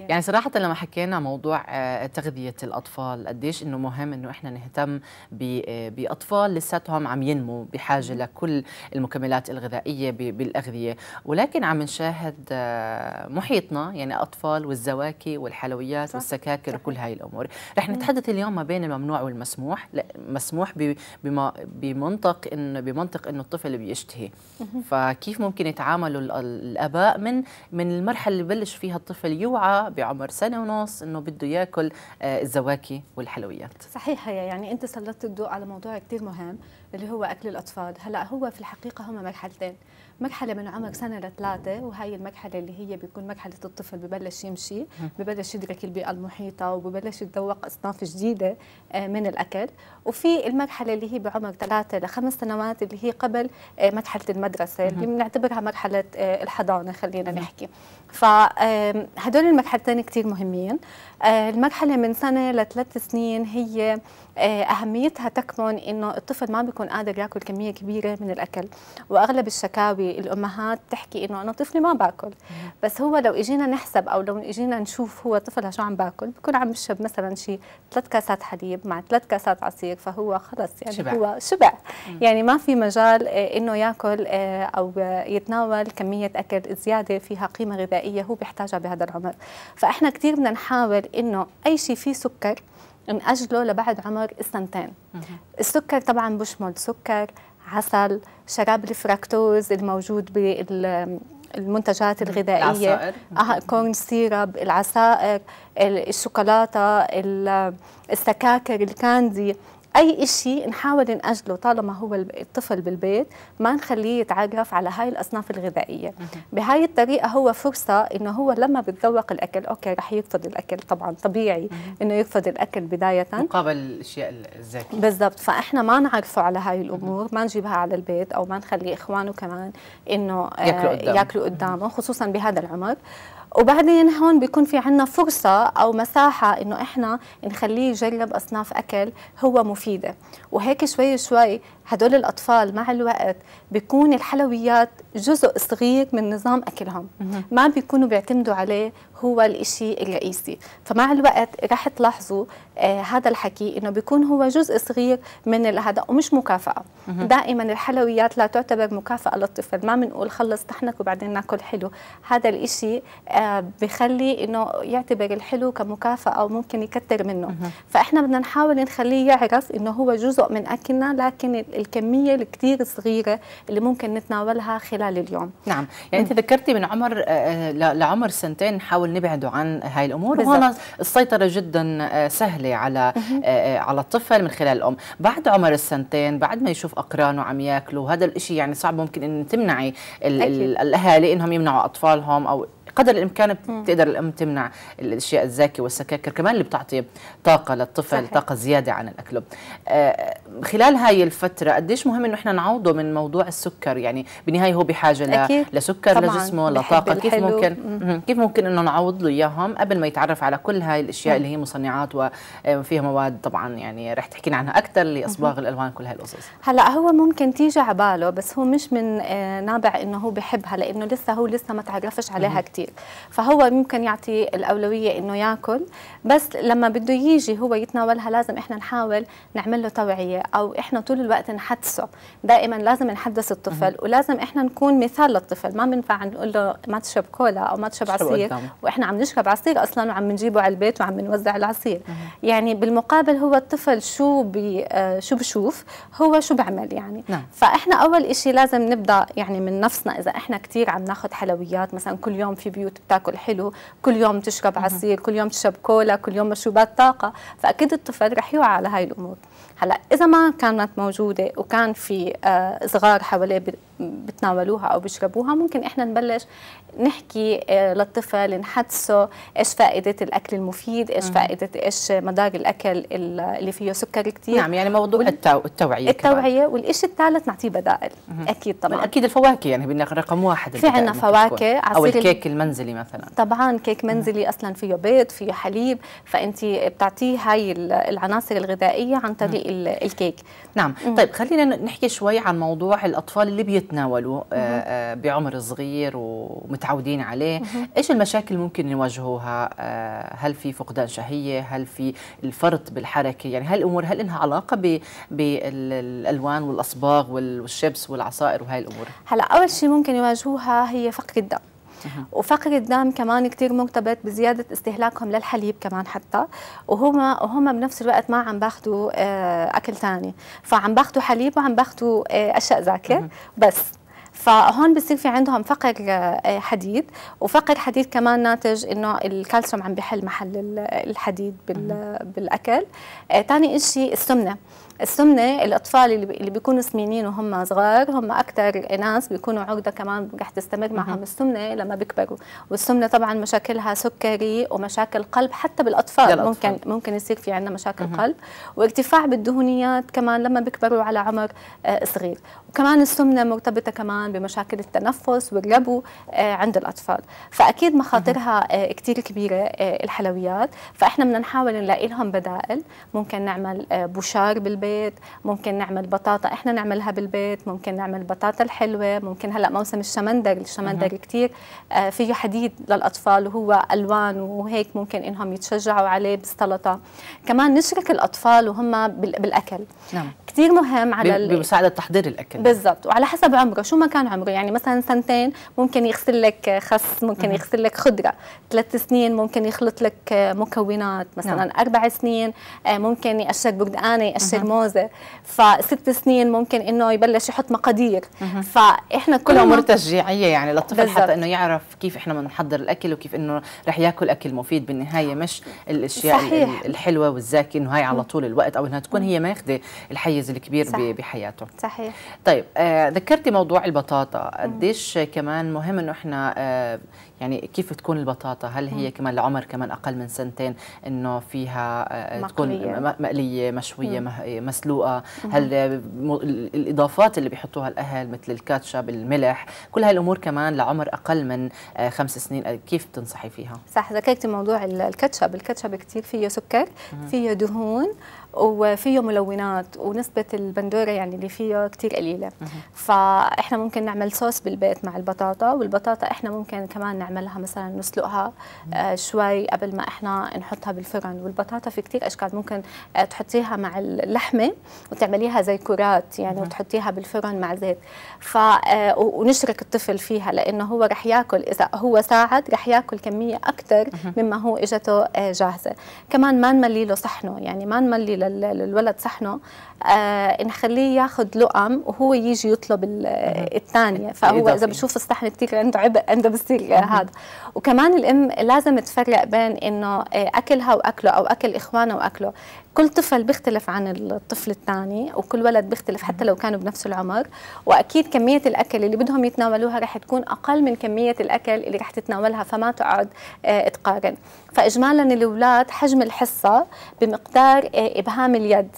يعني صراحه لما حكينا موضوع آه، تغذيه الاطفال قديش انه مهم انه احنا نهتم آه، باطفال لساتهم عم ينموا بحاجه لكل المكملات الغذائيه بالاغذيه ولكن عم نشاهد آه، محيطنا يعني اطفال والزواكي والحلويات صح. والسكاكر وكل هاي الامور رح نتحدث اليوم ما بين الممنوع والمسموح لا مسموح بما بمنطق انه بمنطق انه الطفل بيشتهي فكيف ممكن يتعاملوا الاباء من من المرحله اللي ببلش فيها الطفل يوعى بعمر سنه ونص انه بده ياكل آه، الزواكي والحلويات صحيح هي يعني انت سلطت الضوء على موضوع كتير مهم اللي هو اكل الاطفال هلا هو في الحقيقه هما مرحلتين مرحله من عمر سنه لثلاثه وهي المرحله اللي هي بيكون مرحله الطفل ببلش يمشي ببلش يدرك البيئه المحيطه وببلش يتذوق اصناف جديده آه، من الاكل وفي المرحله اللي هي بعمر ثلاثه لخمس سنوات اللي هي قبل آه، مرحله المدرسه اللي بنعتبرها مرحله آه، الحضانه خلينا نحكي فهدول المرحلتين كثير مهمين المرحله من سنه لثلاث سنين هي اهميتها تكمن انه الطفل ما بيكون قادر ياكل كميه كبيره من الاكل واغلب الشكاوي الامهات تحكي انه انا طفلي ما باكل بس هو لو اجينا نحسب او لو اجينا نشوف هو طفلها شو عم باكل بكون عم بشرب مثلا شيء ثلاث كاسات حليب مع ثلاث كاسات عصير فهو خلص يعني شبع. هو شبع يعني ما في مجال آه، انه ياكل آه، او يتناول كميه اكل زياده فيها قيمه غذائيه هو بيحتاجها بهذا العمر فاحنا كثير بدنا نحاول انه اي شيء فيه سكر نأجله لبعد عمر السنتين السكر طبعا بشمل سكر عسل شراب الفراكتوز الموجود المنتجات الغذائية العصائر آه، كورن سيرب العصائر الشوكولاتة السكاكر الكاندي اي شيء نحاول ناجله طالما هو الطفل بالبيت ما نخليه يتعرف على هاي الاصناف الغذائيه بهاي الطريقه هو فرصه انه هو لما بتذوق الاكل اوكي رح يرفض الاكل طبعا طبيعي انه يرفض الاكل بدايه مقابل الاشياء الزاكيه بالضبط فاحنا ما نعرفه على هاي الامور ما نجيبها على البيت او ما نخلي اخوانه كمان انه ياكلوا آه، قدامه, يأكلوا قدامه خصوصا بهذا العمر وبعدين هون بيكون في عنا فرصة أو مساحة إنه إحنا نخليه يجرب أصناف أكل هو مفيدة وهيك شوي شوي هدول الأطفال مع الوقت بيكون الحلويات جزء صغير من نظام أكلهم ما بيكونوا بيعتمدوا عليه هو الإشي الرئيسي فمع الوقت راح تلاحظوا آه هذا الحكي إنه بيكون هو جزء صغير من هذا ومش مكافأة دائما الحلويات لا تعتبر مكافأة للطفل ما بنقول خلص طحنك وبعدين ناكل حلو هذا الإشي آه بخلي انه يعتبر الحلو كمكافاه او ممكن يكتر منه فاحنا بدنا نحاول نخليه يعرف انه هو جزء من اكلنا لكن الكميه الكثير صغيره اللي ممكن نتناولها خلال اليوم نعم يعني انت ذكرتي من عمر آه، آه، لعمر سنتين نحاول نبعده عن هاي الامور وهون السيطره جدا آه، سهله على على الطفل من خلال الام بعد عمر السنتين بعد ما يشوف اقرانه عم ياكلوا هذا الشيء يعني صعب ممكن ان تمنعي الاهالي انهم يمنعوا اطفالهم او قدر الامكان كانت بتقدر الام تمنع الاشياء الزاكيه والسكاكر كمان اللي بتعطي طاقه للطفل صحيح. طاقه زياده عن الاكل آه، خلال هاي الفتره قديش مهم انه احنا نعوضه من موضوع السكر يعني بالنهايه هو بحاجه ل... لسكر لجسمه لطاقه كيف ممكن مم. كيف ممكن انه نعوض له اياهم قبل ما يتعرف على كل هاي الاشياء مم. اللي هي مصنعات وفيها آه، مواد طبعا يعني رح تحكينا عنها اكثر لاصباغ الالوان كل هاي القصص هلا هو ممكن تيجي على باله بس هو مش من آه، نابع انه هو بحبها لانه لسه هو لسه ما تعرفش عليها كثير فهو ممكن يعطي الاولويه انه ياكل بس لما بده يجي هو يتناولها لازم احنا نحاول نعمل له توعيه او احنا طول الوقت نحدثه دائما لازم نحدث الطفل أه. ولازم احنا نكون مثال للطفل ما بنفع نقول له ما تشرب كولا او ما تشرب عصير واحنا عم نشرب عصير اصلا وعم نجيبه على البيت وعم نوزع العصير أه. يعني بالمقابل هو الطفل شو بي آه، شو بشوف هو شو بعمل يعني نعم. فاحنا اول شيء لازم نبدا يعني من نفسنا اذا احنا كثير عم ناخذ حلويات مثلا كل يوم في بيوت بتاكل حلو كل يوم تشرب عصير كل يوم تشرب كولا كل يوم مشروبات طاقه فاكيد الطفل رح يوعى على هاي الامور هلا اذا ما كانت موجوده وكان في آه، صغار حواليه بتناولوها او بيشربوها ممكن احنا نبلش نحكي آه، للطفل نحدثه ايش فائده الاكل المفيد ايش فائده ايش مدار الاكل اللي فيه سكر كثير نعم يعني موضوع وال... التوعيه التوعيه والشيء الثالث نعطيه بدائل اكيد طبعا اكيد الفواكه يعني بدنا رقم واحد في عندنا فواكه او الكيك المنزلي مثلا طبعا كيك منزلي اصلا فيه بيض فيه حليب فانت بتعطيه هاي العناصر الغذائيه عن طريق بيخلي الكيك نعم مم. طيب خلينا نحكي شوي عن موضوع الاطفال اللي بيتناولوا آه، آه، بعمر صغير ومتعودين عليه مم. ايش المشاكل ممكن يواجهوها آه، هل في فقدان شهيه هل في الفرط بالحركه يعني هالامور هل انها علاقه بالالوان والاصباغ والشبس والعصائر وهي الامور هلا اول شيء ممكن يواجهوها هي فقر الدم وفقر الدم كمان كثير مرتبط بزياده استهلاكهم للحليب كمان حتى وهما وهما بنفس الوقت ما عم باخذوا آه، اكل ثاني فعم باخذوا حليب وعم باخذوا آه، اشياء زاكيه بس فهون بصير في عندهم فقر آه، حديد وفقر حديد كمان ناتج انه الكالسيوم عم بحل محل الحديد بالاكل ثاني شيء السمنه السمنه الاطفال اللي بيكونوا سمينين وهم صغار هم اكثر ناس بيكونوا عرضه كمان رح تستمر معهم السمنه لما بيكبروا والسمنه طبعا مشاكلها سكري ومشاكل قلب حتى بالاطفال للأطفال. ممكن ممكن يصير في عندنا مشاكل مه. قلب وارتفاع بالدهونيات كمان لما بيكبروا على عمر آه، صغير وكمان السمنه مرتبطه كمان بمشاكل التنفس والربو آه، عند الاطفال فاكيد مخاطرها آه، كثير كبيره الحلويات فاحنا بدنا نحاول نلاقي لهم بدائل ممكن نعمل بوشار بالبيت البيت ممكن نعمل بطاطا احنا نعملها بالبيت ممكن نعمل بطاطا الحلوه ممكن هلا موسم الشمندق الشمندق كثير آه، فيه حديد للاطفال وهو الوان وهيك ممكن انهم يتشجعوا عليه بالسلطه كمان نشرك الاطفال وهم بالاكل نعم. كثير مهم على بمساعده تحضير الاكل بالضبط وعلى حسب عمره شو ما كان عمره يعني مثلا سنتين ممكن يغسل لك خس ممكن يغسل لك خضره ثلاث سنين ممكن يخلط لك مكونات مثلا نعم. اربع سنين آه، ممكن يقشر بردقانه يقشر موزه فست سنين ممكن انه يبلش يحط مقادير فاحنا كل عمر تشجيعيه يعني للطفل بالزبط. حتى انه يعرف كيف احنا بنحضر الاكل وكيف انه رح ياكل اكل مفيد بالنهايه مش الاشياء صحيح. الحلوه والزاكي انه هاي على طول الوقت او انها تكون هي ماخذه الحيز الكبير صح. بحياته صحيح طيب آه ذكرتي موضوع البطاطا قديش كمان مهم انه احنا آه يعني كيف تكون البطاطا هل هي كمان لعمر كمان اقل من سنتين انه فيها آه، تكون مقلية. مقليه مشويه مم. مسلوقه هل الاضافات اللي بيحطوها الاهل مثل الكاتشب الملح كل الامور كمان لعمر اقل من آه، خمس سنين آه، كيف بتنصحي فيها صح ذكرت موضوع الكاتشب الكاتشب كثير فيه سكر فيه دهون وفيه ملونات ونسبة البندورة يعني اللي فيه كتير قليلة فإحنا ممكن نعمل صوص بالبيت مع البطاطا والبطاطا إحنا ممكن كمان نعملها مثلا نسلقها آه، شوي قبل ما إحنا نحطها بالفرن والبطاطا في كتير أشكال ممكن آه، تحطيها مع اللحمة وتعمليها زي كرات يعني وتحطيها بالفرن مع زيت ف آه، ونشرك الطفل فيها لأنه هو رح ياكل إذا هو ساعد رح ياكل كمية أكثر مما هو إجته جاهزة كمان ما نملي له صحنه يعني ما نملي له للولد صحنه آه نخليه ياخذ لقم وهو يجي يطلب الثانيه فهو اذا بشوف الصحن كثير عنده عبء عنده بصير هذا وكمان الام لازم تفرق بين انه آه، اكلها واكله او اكل اخوانها واكله كل طفل بيختلف عن الطفل الثاني وكل ولد بيختلف حتى لو كانوا بنفس العمر واكيد كميه الاكل اللي بدهم يتناولوها رح تكون اقل من كميه الاكل اللي رح تتناولها فما تقعد آه، تقارن فاجمالا الاولاد حجم الحصه بمقدار آه، بهام اليد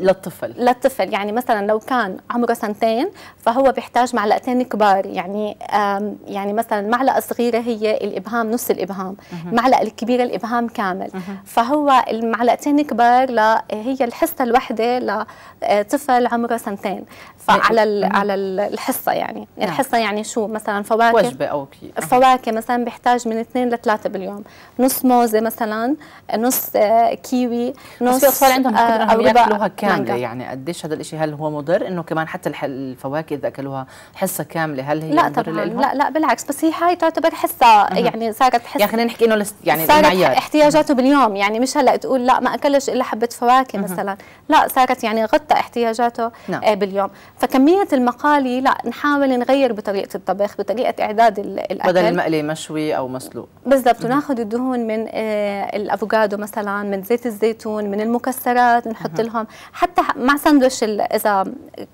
للطفل للطفل يعني مثلا لو كان عمره سنتين فهو بيحتاج معلقتين كبار يعني يعني مثلا معلقه صغيره هي الابهام نص الابهام المعلقه الكبيره الابهام كامل فهو المعلقتين كبار هي الحصه الواحده لطفل آه، عمره سنتين فعلى على الحصه يعني نعم. الحصه يعني شو مثلا فواكه وجبه او فواكه مثلا بيحتاج من اثنين لثلاثه باليوم نص موزه مثلا نص آه، كيوي نص في اطفال عندهم آه، قدره انهم ياكلوها كامله يعني قديش هذا الشيء هل هو مضر انه كمان حتى الفواكه اذا اكلوها حصه كامله هل هي لا طبعا لهم؟ لا لا بالعكس بس هي هاي تعتبر حصه يعني صارت حصه يعني خلينا نحكي انه يعني صارت احتياجاته باليوم يعني مش هلا تقول لا ما اكلش الا حبه فواكه مثلا لا صارت يعني غطى احتياجاته نعم. آه، باليوم فكميه المقالي لا نحاول نغير بطريقه الطبخ بطريقه اعداد الاكل بدل المقلي مشوي او مسلوق بالضبط وناخذ الدهون من آه، الافوكادو مثلا من زيت الزيتون من المكسرات نحط لهم حتى مع ساندويش اذا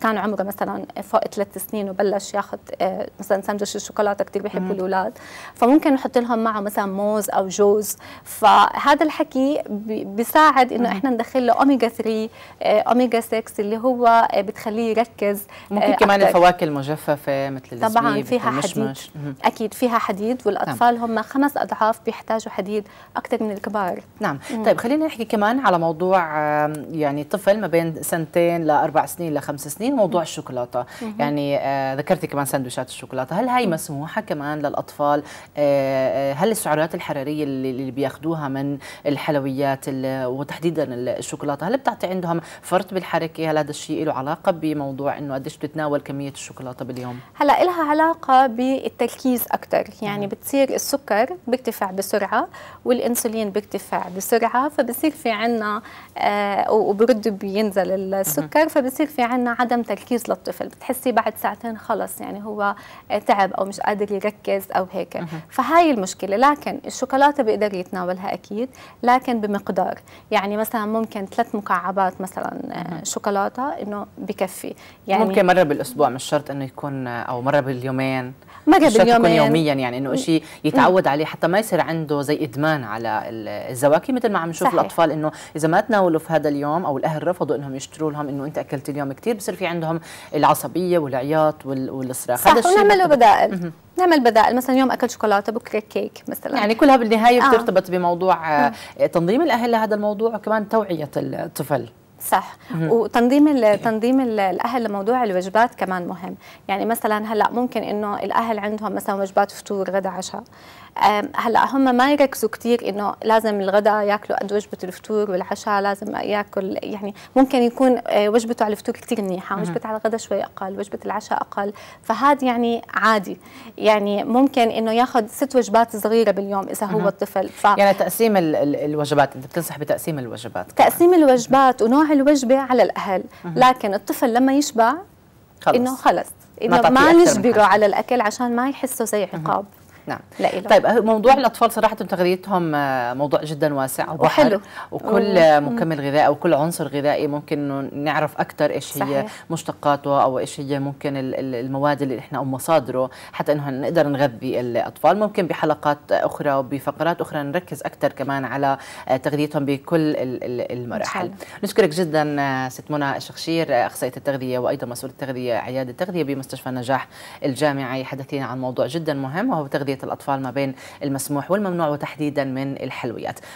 كان عمره مثلا فوق ثلاث سنين وبلش ياخذ آه، مثلا ساندويش الشوكولاته كثير بيحبوا الاولاد فممكن نحط لهم معه مثلا موز او جوز فهذا الحكي بيساعد انه احنا ندخل له اوميجا 3 اوميجا 6 اللي هو آه، بتخليه يركز آه، ممكن كمان الفواكه المجففه مثل طبعا فيها حديد اكيد فيها حديد والاطفال نعم. هم خمس اضعاف بيحتاجوا حديد اكثر من الكبار نعم مم. طيب خلينا نحكي كمان على موضوع يعني طفل ما بين سنتين لاربع سنين لخمس سنين موضوع الشوكولاته يعني آه ذكرتي كمان سندويشات الشوكولاته هل هي مسموحه كمان للاطفال آه, آه، هل السعرات الحراريه اللي, اللي بياخذوها من الحلويات وتحديدا الشوكولاته هل بتعطي عندهم فرط بالحركه هل هذا الشيء له علاقه بموضوع انه قديش بتتناول كميه الشوكولاته باليوم هلا لها علاقه بالتركيز اكثر يعني بتصير السكر بيرتفع بسرعه والانسولين بيرتفع بسرعه فبصير في عندنا آه وبرد بينزل السكر فبصير في عنا عدم تركيز للطفل بتحسي بعد ساعتين خلص يعني هو تعب او مش قادر يركز او هيك فهاي المشكله لكن الشوكولاته بيقدر يتناولها اكيد لكن بمقدار يعني مثلا ممكن ثلاث مكعبات مثلا شوكولاته انه بكفي يعني ممكن مره بالاسبوع مش شرط انه يكون او مره باليومين ما قبل يومين يوميا يعني انه شيء يتعود عليه حتى ما يصير عنده زي ادمان على الزواكي مثل ما عم نشوف الاطفال انه اذا ما تناولوا في هذا اليوم او الاهل رفضوا انهم يشتروا لهم انه انت اكلت اليوم كثير بصير في عندهم العصبيه والعياط والصراخ هذا الشيء ونعمل بدائل نعمل بدائل مثلا يوم اكل شوكولاته بكره كيك مثلا يعني كلها بالنهايه آه. بترتبط آه. بموضوع آه. تنظيم الاهل لهذا الموضوع وكمان توعيه الطفل صح وتنظيم إيه. تنظيم الاهل لموضوع الوجبات كمان مهم يعني مثلا هلا ممكن انه الاهل عندهم مثلا وجبات فطور غدا عشاء هلا هم ما يركزوا كثير انه لازم الغداء ياكلوا قد وجبه الفطور والعشاء لازم ياكل يعني ممكن يكون آه، وجبته على الفطور كثير منيحه وجبه على الغداء شوي اقل وجبه العشاء اقل فهذا يعني عادي يعني ممكن انه ياخذ ست وجبات صغيره باليوم اذا هو الطفل ف... يعني تقسيم الوجبات انت بتنصح بتقسيم الوجبات كمان. تقسيم الوجبات ونوع الوجبه على الاهل لكن الطفل لما يشبع خلص. انه خلص انه ما نجبره على الاكل عشان ما يحسه زي عقاب نعم لا طيب موضوع الاطفال صراحه تغذيتهم آه، موضوع جدا واسع وحلو وكل أمم. أمم. مكمل غذائي وكل عنصر غذائي ممكن نعرف اكثر ايش هي مشتقاته او ايش هي ممكن المواد اللي احنا او مصادره حتى انه نقدر نغذي الاطفال ممكن بحلقات اخرى وبفقرات اخرى نركز اكثر كمان على آه، تغذيتهم بكل المراحل نشكرك جدا آه، ست منى الشخشير اخصائيه التغذيه وايضا مسؤوله التغذيه عياده التغذيه بمستشفى نجاح الجامعي حدثينا عن موضوع جدا مهم وهو تغذيه تغذية الأطفال ما بين المسموح والممنوع وتحديدا من الحلويات